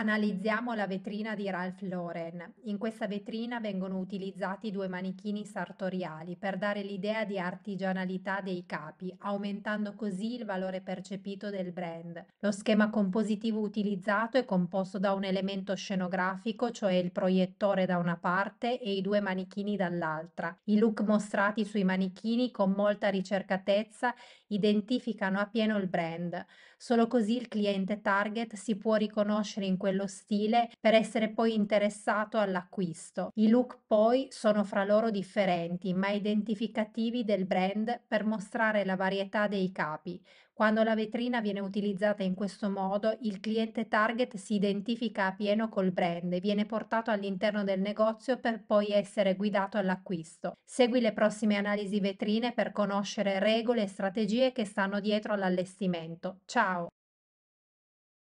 Analizziamo la vetrina di Ralph Lauren. In questa vetrina vengono utilizzati due manichini sartoriali per dare l'idea di artigianalità dei capi, aumentando così il valore percepito del brand. Lo schema compositivo utilizzato è composto da un elemento scenografico, cioè il proiettore da una parte e i due manichini dall'altra. I look mostrati sui manichini con molta ricercatezza identificano appieno il brand. Solo così il cliente target si può riconoscere in questo quello stile per essere poi interessato all'acquisto. I look poi sono fra loro differenti, ma identificativi del brand per mostrare la varietà dei capi. Quando la vetrina viene utilizzata in questo modo, il cliente target si identifica a pieno col brand e viene portato all'interno del negozio per poi essere guidato all'acquisto. Segui le prossime analisi vetrine per conoscere regole e strategie che stanno dietro all'allestimento. Ciao!